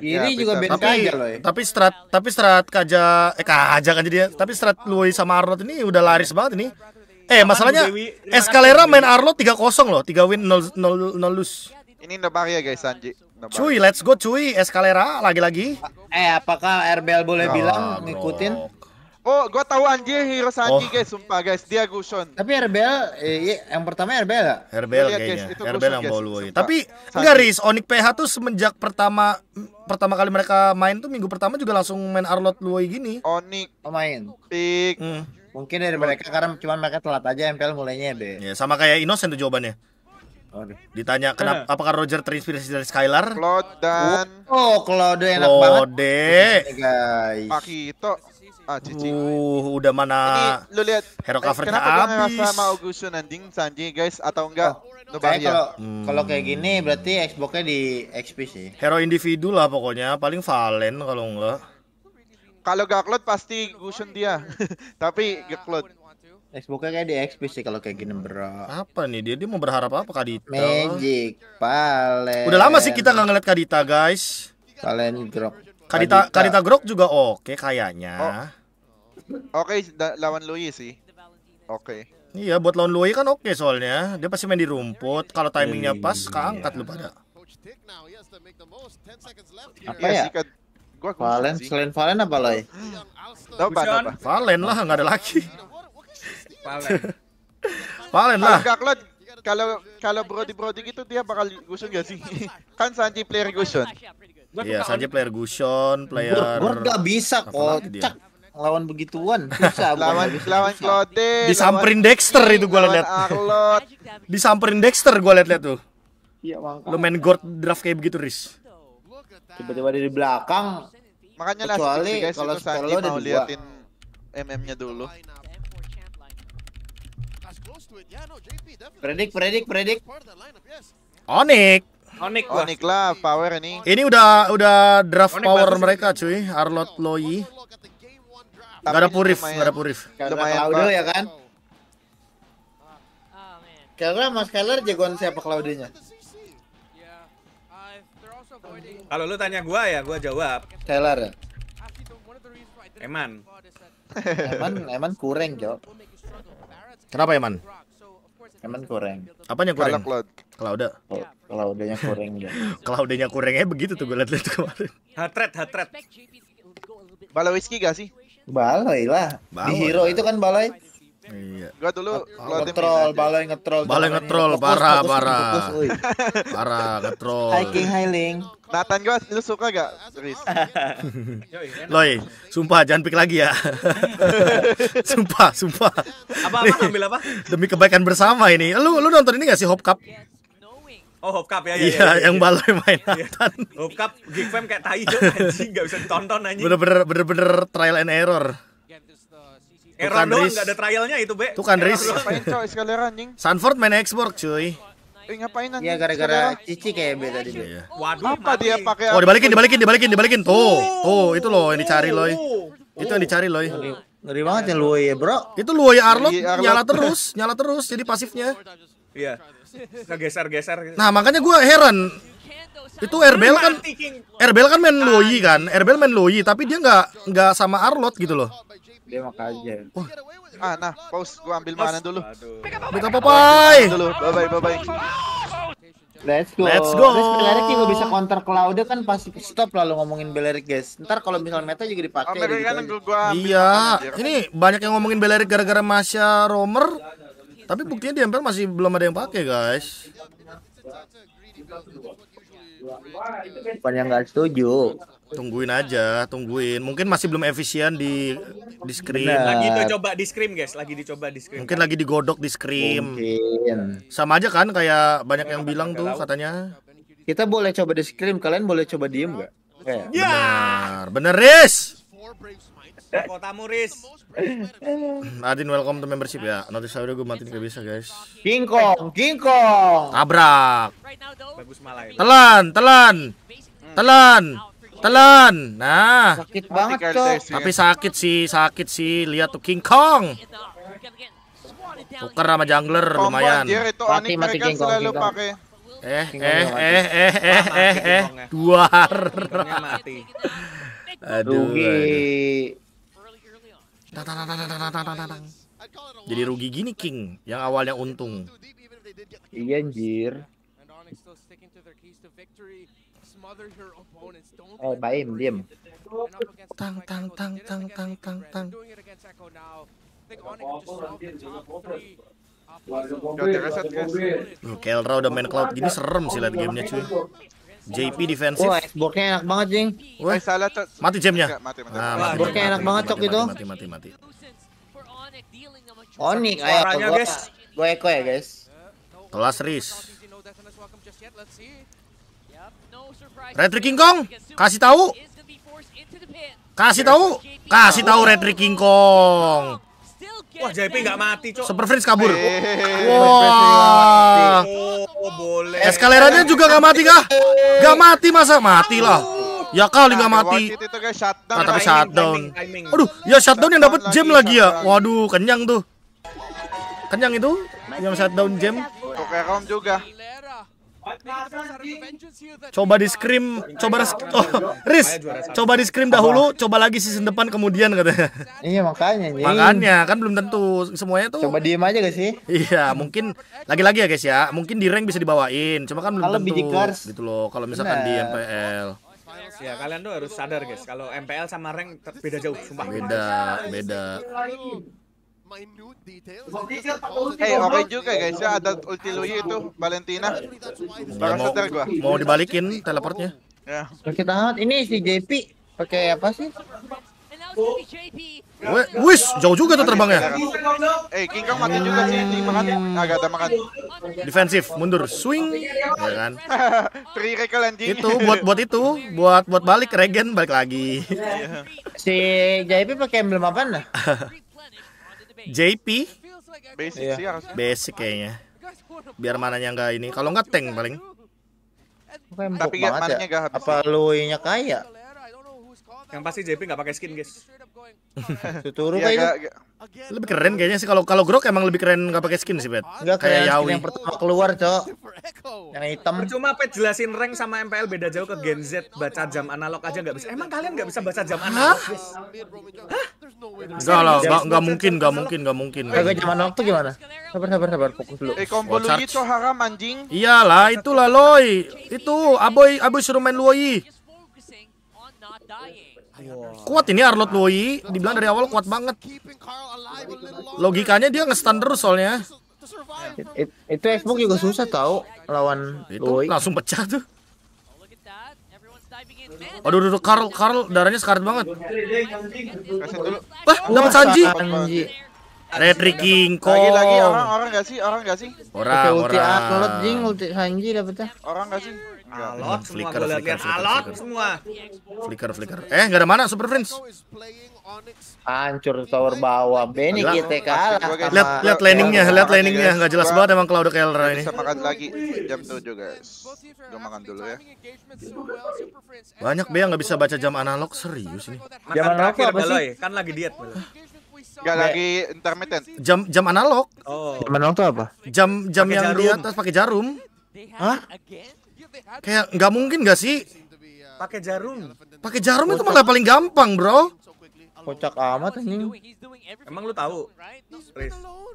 Kiri ya, juga Ben tapi, Kaja loh. Ya. Tapi strat tapi strat Kaja eh Kaja kan jadi ya, Tapi strat Louis sama Arnold ini udah laris banget ini. Eh masalahnya Escalera main Arnold tiga kosong loh, tiga win 0 0 0 lose. Ini nebak ya guys Anji. Nobar. Cuy, let's go cuy Escalera lagi-lagi. Ah, eh apakah RBL boleh bilang ngikutin? Oh, gua tahu Anji hero Sanji oh. guys, sumpah guys, dia Gushon. Tapi RBL eh, iya, yang pertama RBL gak? RBL kayaknya. RBL yang bawa Tapi enggak Riz, Onyx PH tuh semenjak pertama pertama kali mereka main tuh minggu pertama juga langsung main Arlot Luoy gini. Onik. Oh, Pemain. Oh, Pik. Hmm. Mungkin dari mereka karena cuma mereka telat aja MPL mulainya deh. Ya, sama kayak Innocent tuh jawabannya. Oke Ditanya kenapa eh. apakah Roger terinspirasi dari Skylar? Claude dan Oh, oh Claude enak Claude. banget. Claude. Guys. Pakito. Ah, Cici. Uh, udah mana Ini, lu lihat hero eh, covernya eh, kenapa sama Augusto nanding Sanji guys atau enggak? Oh. No kalau hmm. kalau kayak gini berarti Xbox-nya di XP sih. Hero individu lah pokoknya, paling Valen kalau enggak. Kalau gak cloud pasti Gusion dia. Tapi gaklot. Xbox-nya kayak di XP sih kalau kayak gini bro. Apa nih dia? Dia mau berharap apa Kadita? Magic, Valen. Udah lama sih kita nggak ngeliat Kadita guys. Valen drop. Kadita Kadita Grok juga oke kayaknya. Oh. Oke, okay, lawan Louis sih. Oke. Okay. Iya, buat lawan Louis kan oke soalnya. Dia pasti main di rumput. Kalau timingnya iya. pas, keangkat lu pada. Apa iya ya? Kan. Valen, selain Valen apa lagi? Noba, Noba. Valen lah, nggak ada lagi. Valen. Valen lah. kalau kalau Brody Brody gitu dia bakal gusun gak sih? kan Sanji player gusun. Iya, saja player Gushon, player Gua enggak bisa kocak lawan begituan bisa lawan lawan Clote. disamperin Dexter itu gue lihat disamperin Dexter gue lihat-lihat tuh iya Bang. lu main guard draft kayak begitu ris tiba-tiba dari belakang makanya kecuali kalau Sandi mau liatin MM-nya dulu predik predik predik Onik Onik lah. Onik lah power ini. Ini udah udah draft power mereka cuy, Arlot Loi. Gak ada purif, gak ada purif. Lumayan Claudio ya kan? Karena Mas Keller jagoan siapa Claudionya? Kalau lu tanya gua ya, gua jawab. Keller. Ya? Eman. Eman, Eman kurang, Jo. Kenapa Eman? Emang kurang. Apanya kurang? Kalau cloud. kalau Cloudnya oh, kurang ya. Cloudnya kurangnya begitu tuh gue lihat liat kemarin. Hatred, hatred. Balai whisky gak sih? Balai lah. Balai Di Hero itu kan balai. Iya. Gua dulu ngetrol, balai ngetrol. Balai ngetrol parah parah. Parah ngetrol. Hiking hiling. Nathan gua lu suka gak? Serius. Loy, sumpah jangan pik lagi ya. sumpah, sumpah. Apa apa ambil apa? Demi kebaikan bersama ini. Lu lu nonton ini gak sih Hop Cup? Oh Hop Cup ya, ya iya, ya, ya, yang balai main iya. Nathan. Cup Geek Fam kayak tai anjing gak bisa ditonton anjing. Bener-bener bener-bener trial and error. Eran doang nggak ada trialnya itu be. Tuh kan Riz. Ngapain coy sekalian anjing? Sanford main Xbox, cuy. Eh, ngapain anjing? Iya gara-gara Cici kayak be tadi be. Iya. Waduh, apa dia pakai? Oh dibalikin, dibalikin, dibalikin, dibalikin. Tuh, oh. tuh itu loh yang dicari loh. Itu yang dicari loh. Ngeri banget yang lu ya bro. Itu lu ya Arlot nyala terus, nyala terus jadi pasifnya. Iya. Ngegeser-geser. Nah makanya gue heran itu Erbel kan Erbel kan main Loi kan Erbel main Loi tapi dia nggak nggak sama Arlot gitu loh dia mau aja. Ah, nah, pause. Gua ambil mana dulu. Minta papai. Dulu. Bye bye bye bye. Let's go. Let's go. Terus Belerik juga bisa counter Claude kan pasti stop lalu ngomongin Belerik guys. Ntar kalau misalnya meta juga dipakai. Oh, gitu kan gua iya. Ini banyak yang ngomongin Belerik gara-gara Masya Romer. Tapi buktinya di Ember masih belum ada yang pakai guys bukan yang nggak setuju tungguin aja tungguin mungkin masih belum efisien di di screen Bener. lagi coba di screen guys lagi dicoba di screen mungkin lagi digodok di screen mungkin. sama aja kan kayak banyak yang bilang tuh katanya kita boleh coba di screen kalian boleh coba diem nggak ya bener bener Riz Kota Muris. Adin welcome to membership ya. Nanti saya udah gue matiin gak bisa guys. King Kong, King Kong. Tabrak. Bagus malah. Telan, telan. Telan. Telan. Nah. Sakit banget cok. Ya. Tapi sakit sih, sakit sih. Lihat tuh King Kong. Tuker sama jungler lumayan. Mati mati kan King Kong. pakai Eh, eh eh, eh, eh, eh, ya. eh, eh, eh, duar. Aduh, aduh. Jadi rugi gini King, yang awalnya untung. Iya anjir. Eh, Baim, diam. Tang, tang, tang, tang, tang, tang, tang. Oke Kelra udah main cloud gini serem sih liat gamenya cuy. JP defensif. Wah, xbox enak banget, Jing. Wah, eh, salah tuh. Mati jamnya. Mati, mati. Ah, enak banget cok itu. Mati, mati, mati. Onik, ayo guys. Gue Eko ya, guys. Kelas Riz. Retri King Kong, kasih tahu. Kasih tahu. Kasih tahu Retri King Kong. Wah, JP nggak mati, Cok. Super Friends kabur. Wah. Oh, boleh. Eskalerannya juga nggak mati kah? Nggak mati masa? Mati lah. Ya kali nggak nah, mati. Nah, tapi shutdown. Aduh, ya shutdown yang dapat jam lagi ya. Waduh, kenyang tuh. Kenyang itu yang shutdown jam. juga. Oh, coba di scrim, coba oh, Riz, coba di scrim dahulu, coba lagi season depan kemudian katanya. Iya makanya. Makanya kan belum tentu semuanya tuh. Coba diem aja guys sih? Iya mungkin lagi-lagi ya guys ya, mungkin di rank bisa dibawain, cuma kan belum tentu. Cars, gitu loh, kalau misalkan di MPL. Ya kalian tuh harus sadar guys, kalau MPL sama rank beda jauh, sumpah. Beda, beda minute details. Hey, okay juga guys ya, ada ulti Luyu itu, Valentina. mau, gua. Mau dibalikin teleportnya. Ya. Kita Sakit ini si JP pakai apa sih? Oh. Wih, jauh juga tuh terbangnya. Eh, King Kong mati juga sih, makan. Ya? Hmm. agak ada makan. Defensif, mundur, swing, ya kan? Itu buat buat itu, buat buat balik regen balik lagi. si JP pakai emblem apa nih? JP basic yeah. sih harusnya basic kayaknya biar mananya enggak ini kalau enggak tank paling tapi mana, ya. ya. apa luinya kaya yang pasti JP enggak pakai skin guys Tuturu iya, kayaknya. Lebih keren kayaknya sih kalau kalau Grok emang lebih keren nggak pakai skin sih, Bet. Enggak kayak Yawi. Yang pertama keluar, Cok. Yang hitam. Cuma pet jelasin rank sama MPL beda jauh ke Gen Z, baca jam analog aja nggak bisa. Emang kalian nggak bisa baca jam analog? Hah? Enggak lah, enggak enggak mungkin, enggak mungkin, enggak mungkin. Kagak jam analog tuh gimana? Sabar sabar sabar fokus dulu. Eh combo lu itu haram anjing. Iyalah, itulah loy. Itu aboy aboy suruh main luoyi. Kuat ini Arnold Woi, dibilang dari awal kuat banget. Logikanya dia ngestan terus soalnya. It, it, itu Xbox juga susah tahu lawan Woi. Langsung pecah tuh. Oh, aduh, aduh, aduh, Carl, Carl darahnya sekarat banget. Wah, dapat Sanji. Sanji. King Kong. Lagi lagi orang orang gak sih? Orang gak sih? Orang orang. Ulti jing, ulti Sanji dapetnya. Orang gak sih? Alot semua gue liat-liat alot semua. Flicker flicker. Eh nggak ada mana Super Friends. Hancur tower bawah. Benny kita kalah. Lihat lihat landingnya, lihat landingnya nggak jelas banget emang Cloud Kelra ini. Bisa makan lagi jam 7 guys. Gue makan dulu ya. Banyak Bea nggak bisa baca jam analog serius ini. Jam analog apa sih? Kan lagi diet. Gak lagi intermittent. Jam jam analog. Oh. Jam analog tuh apa? Jam jam pake yang jarum. di atas pakai jarum. Hah? Kayak nggak mungkin nggak sih? Pakai jarum. Pakai jarum Kocak. itu malah paling gampang, bro. Kocak amat ini Emang lu tahu?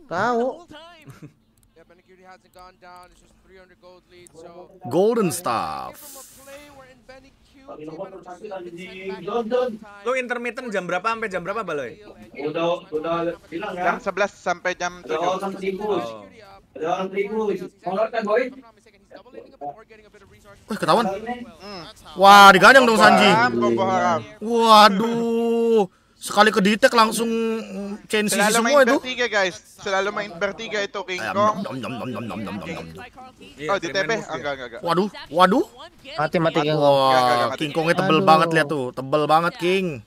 Tahu. Golden staff. Lu intermittent jam berapa sampai jam berapa Baloy? Udah udah bilang ya. Jam 11 sampai jam 7. Ada orang seribu. Ada seribu. Kalau kan boy, Wih ketahuan. Hmm. Wah, diganyang dong Sanji. Waduh. Sekali ke detect langsung mm, chain CC semua main itu. Bertiga, guys. Selalu main bertiga itu King Kong. Oh, di TP? Enggak, enggak, enggak. Waduh, waduh. Mati mati King Kong. Wah, King Kongnya tebel Aduh. banget lihat tuh. Tebel banget King.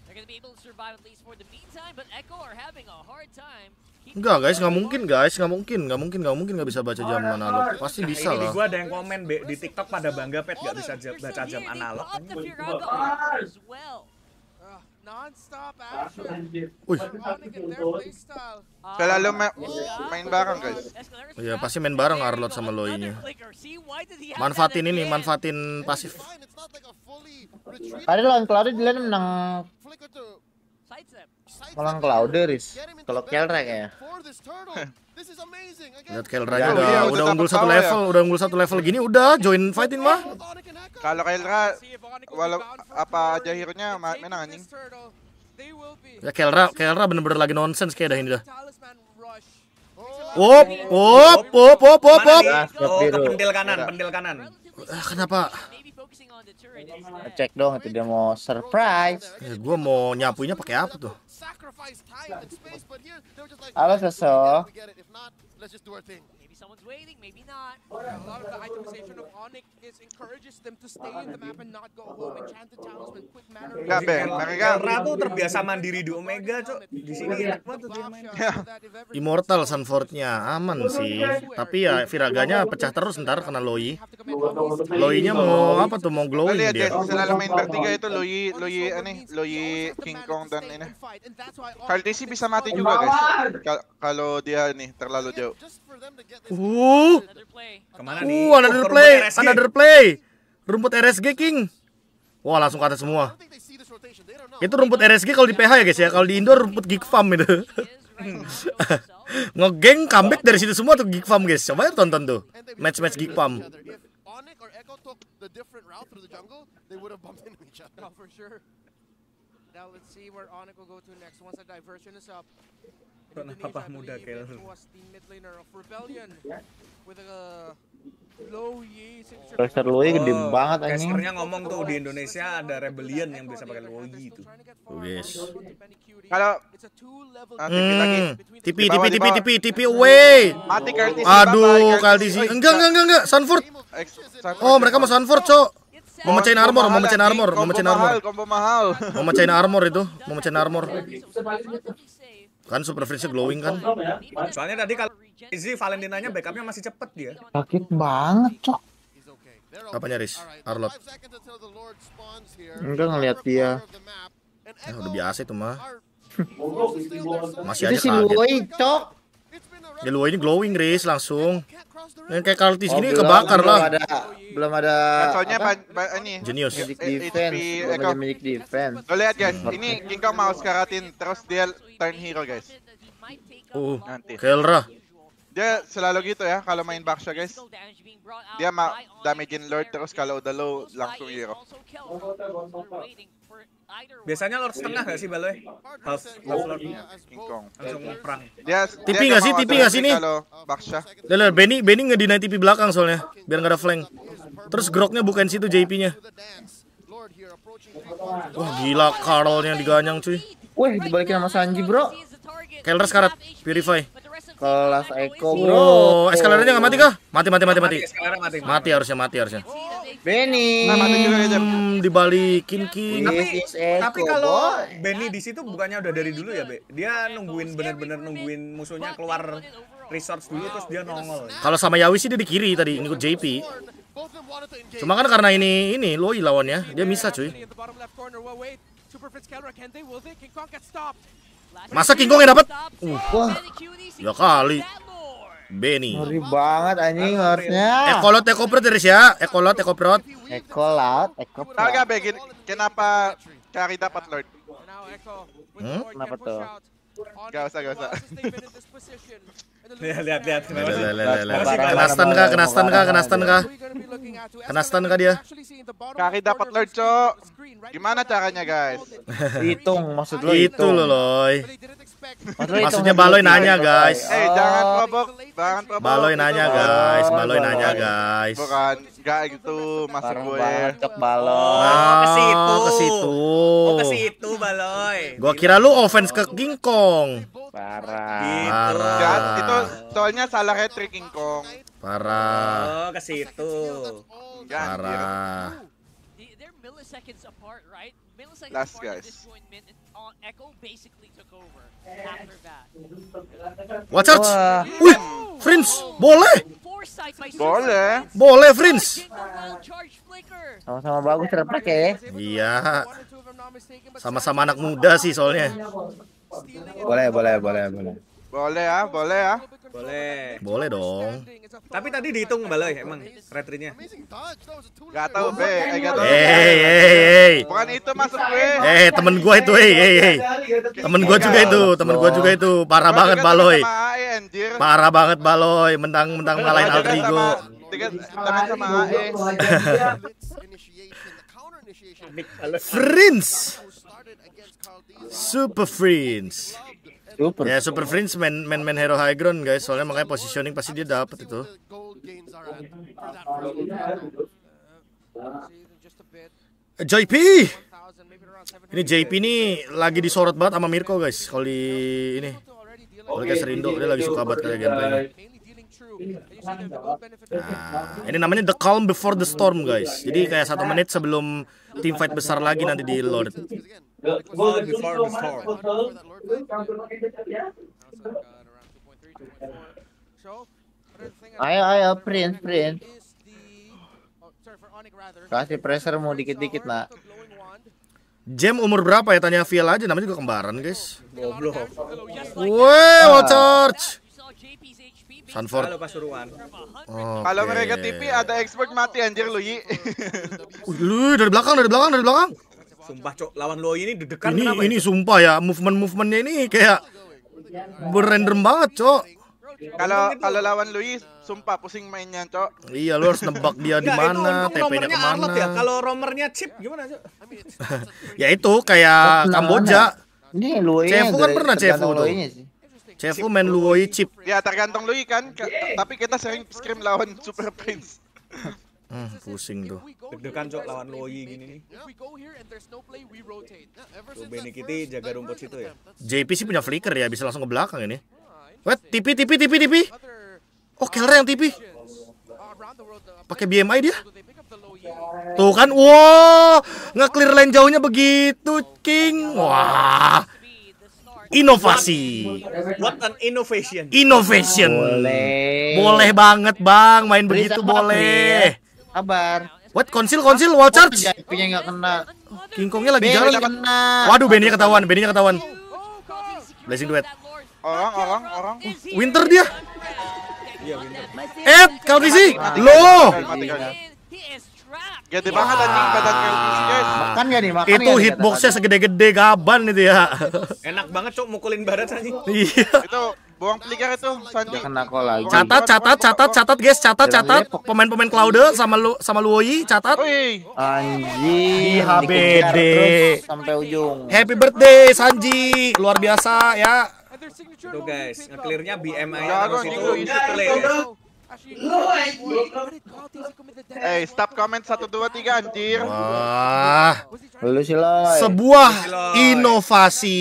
Enggak guys, nggak mungkin guys, nggak mungkin, nggak mungkin, nggak mungkin nggak bisa baca jam oh, analog. Pasti nah, bisa ini lah. Gue ada yang komen be, di TikTok pada bangga pet nggak bisa jam, baca jam analog. Wih. Selalu ma main bareng guys. Iya pasti main bareng Arlot sama Loinya. Manfaatin ini, manfaatin pasif. Tadi lawan Cloud dia menang. Malah Clauderis. Kalau Kelrek ya. Lihat Kelrek ya, udah, ya, udah, unggul satu ya. level, ya. udah unggul satu level gini udah join fighting mah. Kalau Kelra walau apa aja akhirnya menang anjing. Ya Kelra, Kelra bener-bener lagi nonsens kayak dah ini dah. Oh. Wop, wop, wop, wop, wop, wop. pendil kanan, pendil kanan. Ah, kenapa? Cek dong itu dia mau surprise. Eh, gua mau nyapunya pakai apa tuh? Halo Soso. Enggak, Ben. Mereka Ratu terbiasa mandiri di Omega, Cok. Di sini ya. Immortal Sunfordnya aman sih. Tapi ya Viraganya pecah terus ntar kena Loi. Loinya mau apa tuh? Mau glow Actually, hindi. Actually, sila main vertigo Loyi, Loyi, ano Loyi, King Kong dan ini. Kalau DCB bisa mati juga guys. Kalau dia nih terlalu jauh. Uh, kemana nih? Uh, another play, another play. Rumput RSG King. Wah, langsung ke atas semua. Itu rumput RSG kalau di PH ya guys ya. Kalau di indoor rumput Geek Farm itu. Ngegeng comeback dari situ semua tuh Geek Farm guys. Coba ya tonton tuh. Match-match Geek Farm. Sonic or Echo took the different route through the jungle, they would have bumped into each other. for sure. Now let's see where Onik will go to next once the diversion is up. Napapah muda Kel. Ya. Uh, gede oh, banget anjing. Casternya ngomong tuh di Indonesia ada rebellion yang bisa pakai Luigi itu. Oh yes. Kalau hmm. tipi TP TP TP TP TP away. Mati Curtis. Aduh, Kaldisi. Enggak enggak enggak enggak, Sanford. Oh, mereka mau Sanford, Cok. Mau mecahin armor, mau mecahin armor, mau mecahin armor. mahal, mahal. Mau mecahin armor itu, mau mecahin armor. Kan super freeze glowing kan? Soalnya tadi kalau Izzy Valentinanya backupnya masih cepet dia. Sakit banget, Cok. Apanya Riz? Arlot. Enggak ngeliat dia. eh udah biasa itu mah. Masih aja kaget. Itu si Lloyd Cok. Ya lu ini glowing, Riz, langsung. Yang kayak Kaltis oh, gini belum, kebakar belum lah. Ada, belum ada Soalnya ini Genius. Magic defense, belum defense. Lo lihat guys, hmm. ini Kingo mau sekaratin terus dia turn hero guys. Uh, Nanti. Kelra. Dia selalu gitu ya kalau main Baksha guys. Dia mah damage-in Lord terus kalau udah low langsung hero. Biasanya Lord setengah gak sih Baloy? Half, half Lord Langsung perang. Dia, TP gak sih? TP gak sih nih? Baksha. Lihat, Benny, Benny ngedinai TP belakang soalnya. Biar gak ada flank. Terus groknya bukan situ JP-nya. Wah gila Carl yang diganyang cuy. Wih dibalikin sama Sanji bro. Kelder sekarat, Purify kelas Eko bro. Oh, eskalernya nggak mati kah? Mati mati mati mati. Mati, mati harusnya mati harusnya. Benny. Nah, mati juga ya, dibalikin iya. King. Tapi, tapi kalau iya. Benny di situ bukannya udah dari dulu ya, Be? Dia nungguin iya, bener-bener nungguin musuhnya keluar resource dulu terus dia nongol. Kalau sama Yawi sih dia di kiri tadi ngikut JP. Cuma kan karena ini ini Loi lawannya, dia bisa cuy. Masa King Kong yang dapat? Uh, wah. Ya kali. Benny. Ngeri banget anjing harusnya. Ekolot ekoprot dari ya. Ekolot ekoprot. Ekolot ekoprot. Tahu Begin kenapa cari dapat Lord? Hmm? Kenapa tuh? Gak usah, gak usah. Lihat, lihat, lihat. Kena stun kah, kena stun kah, kena stun kah? Kena stun kah dia? Kari dapat lord, cok. Gimana caranya, guys? Hitung, maksud lo itu. Itu loh. Maksudnya Baloy nanya, guys. Eh, jangan probok, jangan probok. Baloy nanya, guys. Baloy nanya, guys. Bukan, enggak gitu masuk gue cocok baloy ah, oh, ke situ ke situ oh, ke situ baloy gua kira lu offense ke King Kong parah gitu. parah Gak, itu soalnya salah hat trick King Kong parah oh ke situ parah Last guys. Echo basically took over after that. Watch out. Wah. Wih, Frins, oh, boleh. Boleh. Boleh, Frins. Sama-sama bagus terpak ya. Iya. Sama-sama anak muda sih soalnya. Boleh, boleh, boleh, boleh. Boleh ya, boleh ya. Boleh. Boleh dong. Tapi tadi dihitung baloi emang retrinya. Gak tahu be, eh, gak tahu. Hey, hey, hey. Bukan itu gue. Eh, temen gue itu, hey, hey, hey. Temen gue juga itu, temen gue juga itu. Parah banget kan baloi. E, Parah banget baloi, mentang-mentang ngalahin Altrigo. Temen sama e. Friends. Super Friends. Super. Ya Super Friends main main main hero high ground guys, soalnya makanya positioning pasti dia dapat itu. Eh, JP. Ini JP ini lagi disorot banget sama Mirko guys. Kalau di ini. Kalau kayak dia lagi suka banget kayak gameplaynya. Nah, ini namanya the calm before the storm guys. Jadi kayak satu menit sebelum team fight besar lagi nanti di Lord. Ayo ayo print print. Kasih pressure mau dikit-dikit nak. Jam umur berapa ya tanya Viel aja namanya juga kembaran guys. Goblok. wow, charge. Sanford. Halo Pasuruan. Okay. Kalau mereka TV ada expert mati anjir lu, Yi. lu dari belakang, dari belakang, dari belakang. Sumpah cok, lawan lo ini dekat. ini, ya, Ini sumpah ya, movement-movementnya ini kayak berrender banget, cok. Kalau kalau lawan Luis, sumpah pusing mainnya, cok. Iya, lu harus nebak dia di mana, TP-nya mana. Ya? Kalau romernya chip gimana, cok? ya itu kayak Kamboja. Ini Luis. Ya, Cefu kan pernah Cefu tuh. Cefu main Luoyi chip. Ya tergantung Lui kan, tapi kita sering scrim lawan Super Prince. Hmm, pusing tuh. Deg-degan cok lawan Luoyi gini nih. Tuh kita jaga rumput situ ya. JP sih punya flicker ya, bisa langsung ke belakang ini. Nah, Wait, tipi tipi tipi tipi. Oh, Kelra yang tipi. Uh, Pakai BMI dia. Tuh kan, wow, nge-clear lane jauhnya begitu, King. Wah, inovasi. What an innovation. Innovation. Boleh. Boleh banget, Bang. Main Beri begitu boleh. Kabar. What konsil konsil wall charge? Punya nggak kena. Kingkongnya lagi ben, jalan. Kena. Waduh, Benny ketahuan, Benny ketahuan. Blazing duet. Orang, orang, orang. Winter dia. Iya, Winter. Eh, kau sih? Lo. Gede banget anjing badan Kelvin guys. Makan gak nih? Makan itu hitboxnya segede-gede gaban itu ya. Enak banget cok mukulin barat anjing. Iya. itu buang pelikar itu Sanji. Kena aku lagi. Catat catat catat catat guys, catat catat pemain-pemain Cloude sama lu sama Luoyi catat. Anji HBD sampai ujung. Happy birthday Sanji. Luar biasa ya. Tuh guys, nge-clearnya BMI-nya. Ya, Eh, hey, stop comment satu dua tiga anjir. Wah. Lu eh. Sebuah eh. inovasi.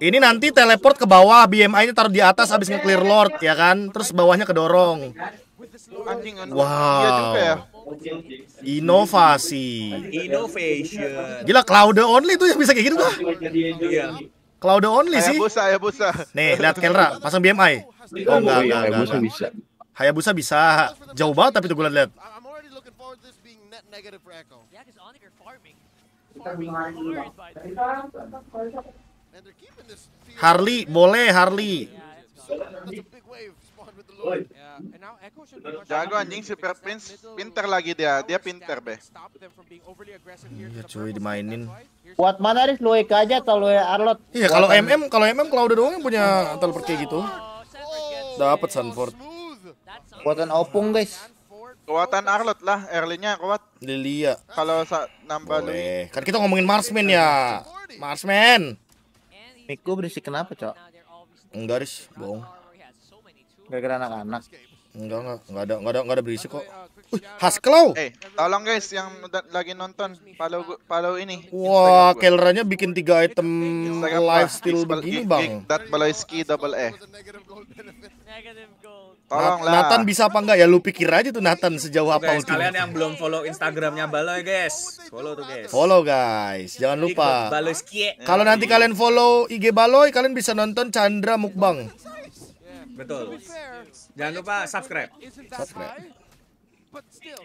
Ini nanti teleport ke bawah, bmi ini taruh di atas habis nge-clear Lord ya kan? Terus bawahnya kedorong. Wow. Iya ya. Inovasi. Innovation. Gila Cloud only tuh yang bisa kayak gitu tuh. Iya. Cloud only sih. Nih, lihat Kelra, pasang BMI. Oh, enggak, enggak, Hayabusa bisa. Hayabusa bisa. Jauh banget tapi tuh gue liat. Harley, boleh Harley. Jago anjing Super Prince pinter lagi dia, dia pinter be. Iya cuy dimainin. Buat mana Riz lu aja atau lu Arlot? Iya kalau MM, kalau MM udah doang yang punya teleport kayak gitu. Dapat Sanford. Kuatan opung guys. Kuatan Arlot lah, Erlinya kuat. Lilia. Ya. Kalau nambah lu. Kan kita ngomongin Marsman ya. Marsman. Miku berisik kenapa, Cok? Enggak, Ris, Bohong. Gara-gara anak-anak. Enggak enggak enggak ada enggak ada enggak ada berisik kok. Uh, Hasklow. Eh, tolong guys yang lagi nonton follow follow ini. Wah, Kelranya bikin tiga item live still begini, Bang. Dat Baloiski double E. Tolong lah. Nathan bisa apa enggak ya? Lu pikir aja tuh Nathan sejauh apa guys, kalian yang belum follow Instagramnya Baloy, guys. Follow tuh, guys. Follow, guys. Jangan lupa. Kalau nanti kalian follow IG Baloy, kalian bisa nonton Chandra Mukbang. Betul. Jangan lupa subscribe. Subscribe.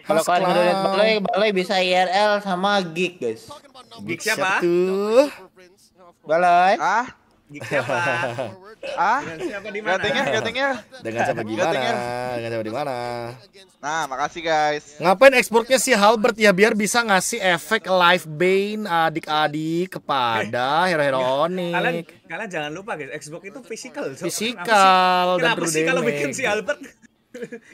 Kalau kalian lihat balai Baloi bisa IRL sama Geek, guys. Geek siapa? balai Ah? siapa? ah? Dengan siapa di mana? Gatingnya, Dengan siapa di mana? Dengan siapa di mana? Nah, makasih guys. Ngapain ekspornya si Halbert ya biar bisa ngasih efek live bane eh, adik-adik kepada hero-hero onik Kalian, kalian jangan lupa guys, Xbox itu physical. So, physical. Kenapa sih, kalau bikin si Albert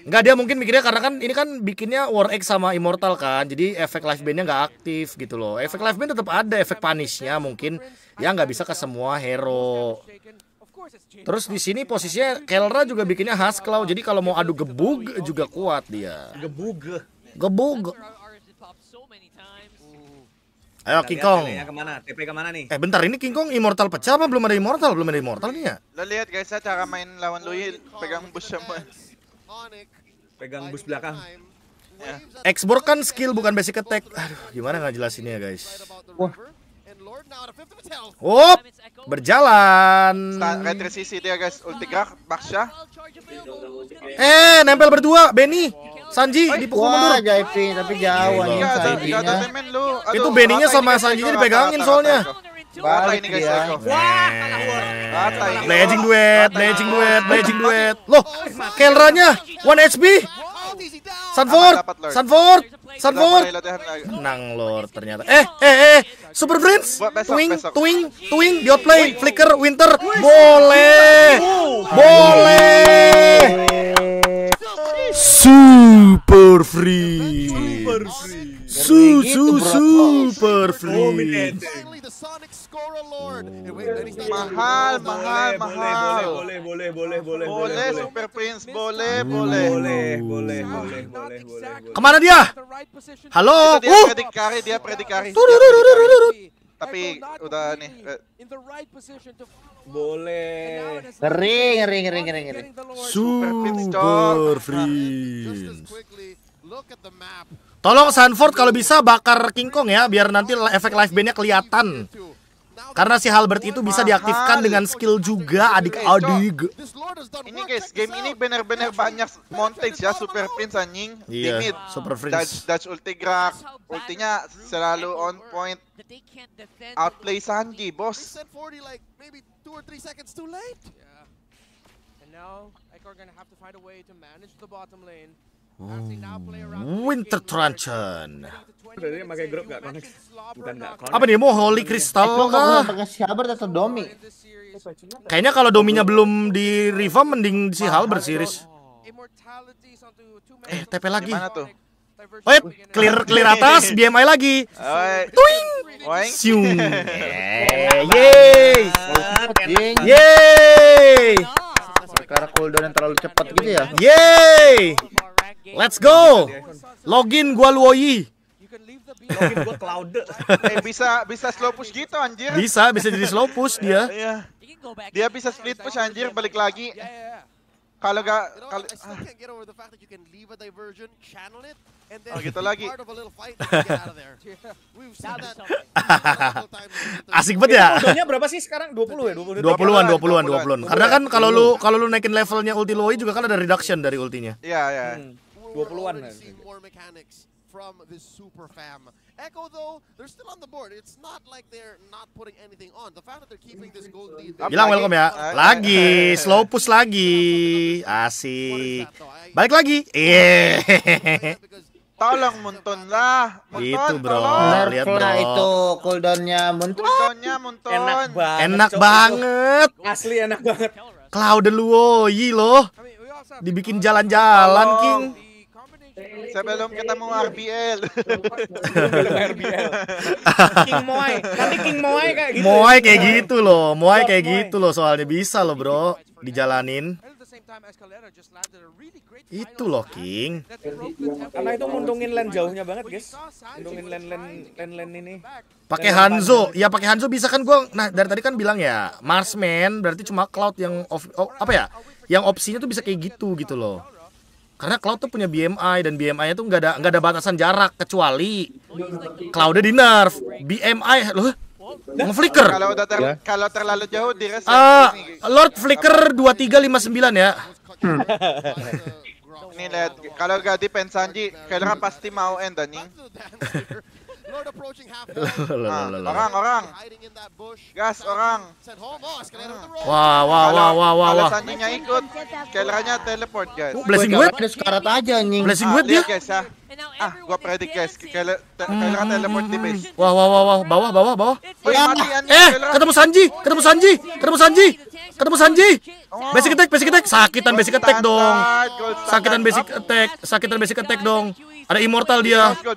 Enggak dia mungkin mikirnya karena kan ini kan bikinnya War X sama Immortal kan. Jadi efek live bandnya nggak aktif gitu loh. Efek live band tetap ada, efek punishnya mungkin ya nggak bisa ke semua hero. Terus di sini posisinya Kelra juga bikinnya khas Hasklaw. Jadi kalau mau adu gebug juga kuat dia. Gebug. Gebug. Ayo King Kong. Ya? Eh bentar ini King Kong immortal pecah apa belum ada immortal? Belum ada immortal nih ya? Lo lihat guys cara main lawan Louis pegang bus semua. Pegang bus belakang. Yeah. kan skill bukan basic attack. Aduh, gimana nggak jelas ini ya guys? Wah. Hop, berjalan. Retri dia guys, ultika, Baksha. Eh, nempel berdua, Benny, Sanji dipukul mundur. Wah, tapi jauh. Itu Benny-nya sama Sanji-nya dipegangin soalnya. Wah, ini guys Wah, Blazing duet, blazing duet, blazing duet. Loh, Kelranya 1 HP. Sanford, Sanford, Sanford. Menang Lord ternyata. Eh, eh, eh. Super Prince, twing, twing, twing, di outplay, flicker, winter. Boleh. Boleh. Super free. Super free. Su, su, super oh, free. Oh. Mahal, mahal, mahal. Boleh, boleh, boleh, boleh, boleh. Super Prince, boleh, boleh. Boleh, boleh, boleh, Kemana dia? Halo? dia predikari, dia predikari. Tapi udah nih. Eh. Boleh. ring ring ring ring ring Super Prince, Super Tolong Sanford kalau bisa bakar King Kong ya biar nanti efek live bandnya kelihatan. Karena si Halbert itu bisa diaktifkan dengan skill juga adik-adik. Ini guys, game ini benar-benar banyak montage ya Super Prince anjing. Iya, Super Prince. Dutch, ulti gerak, ultinya selalu on point. Outplay Sanji, bos. now, Ekor gonna have to find a way to manage the bottom lane. Winter Truncheon. Apa nih mau Holy Crystal kah? Domi? Kayaknya kalau Dominya belum di revamp mending si Hal bersiris. Eh, TP lagi. Oh ya, clear clear atas, BMI lagi. Tuing. Siung. yeah. Let's go. Login gua Luoyi. Login gua Cloud. eh bisa bisa slow push gitu anjir. Bisa, bisa jadi slow push dia. Iya. Dia bisa split push anjir balik lagi. Kalau gak kalau Oh gitu lagi. Asik banget ya. Untungnya berapa sih sekarang? 20 ya? 20 20-an, 20-an, 20-an. Karena ya? kan kalau lu kalau lu naikin levelnya ulti Loi juga kan ada reduction dari ultinya. Iya, iya. Hmm. 20-an from the super fam. Echo though, they're still on the board. It's not like they're not putting anything on. The fact that they're keeping this gold lead. Bilang welcome ya. Lagi slow push lagi. Asik. Balik lagi. Iya. Tolong muntun lah. itu bro. Lihat bro. itu cooldownnya muntun Cooldownnya Munton. Enak banget. Enak banget. Asli enak banget. Iya Cloud Luo, yi loh. Dibikin jalan-jalan King. Sebelum ketemu RBL. RBL. King Moai. Nanti King Moai kayak gitu. Moai kayak gitu loh. Moai kayak gitu loh soalnya bisa loh, Bro. Dijalanin. Itu loh King. Karena itu nguntungin lane jauhnya banget, guys. Nguntungin lane lane lane lane ini. Pakai Hanzo. Ya pakai Hanzo bisa kan gue. nah dari tadi kan bilang ya, Marsman berarti cuma Cloud yang off, oh, apa ya? Yang opsinya tuh bisa kayak gitu gitu loh karena cloud tuh punya BMI dan BMI-nya tuh nggak ada nggak ada batasan jarak kecuali cloudnya di nerf BMI loh ngeflicker kalau ter yeah. kalau terlalu jauh di uh, Lord Flicker dua tiga lima sembilan ya hmm. ini lihat kalau ganti pensanji kalian pasti mau end nih Ah, orang, orang. Gas, orang. Oh, wah, wah, wah, wah, wah, wah. Sanjinya ikut. Kailangannya teleport, guys. Oh, blessing Web? Ada sekarat aja, anjing. Blessing ah, Web dia? Guys, ya. Ah, gua predik, guys. Kailangan hmm. teleport di base. Wah, wah, wah, wah. Bawah, bawah, bawah. Eh, ketemu Sanji. Ketemu Sanji. Ketemu Sanji. Ketemu Sanji. Basic attack, basic attack. Sakitan basic attack dong. Sakitan basic attack. Sakitan basic attack dong. Ada immortal dia. Iya,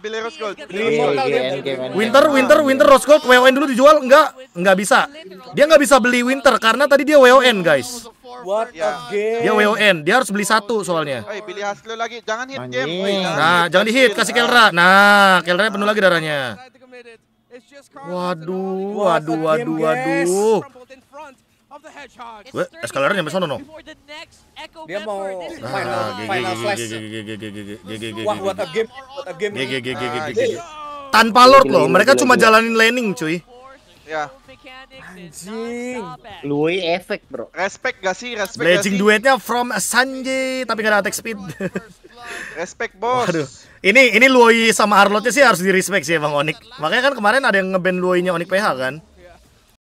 iya, iya, Winter, Winter, Winter Rose gold WON dulu dijual enggak? Enggak bisa. Dia enggak bisa beli Winter karena tadi dia WON, guys. What a ya. game. Dia WON, dia harus beli satu soalnya. lagi. Jangan hit game. nah, jangan di hit, kasih Kelra. Nah, Kelra penuh lagi darahnya. Waduh, waduh, waduh, waduh. Gue eskalernya sampai sono no. Dia mau final final flash. Wah, Tanpa lord loh, mereka cuma jalanin laning cuy. Ya. Anjing. Lui efek, Bro. Respect gak sih? Respect Blazing duetnya from Sanji tapi gak ada attack speed. respect, Bos. Waduh. Ini ini Lui sama Arlotnya sih harus di respect sih Bang Onik. Makanya kan kemarin ada yang ngeband Lui-nya Onik PH kan?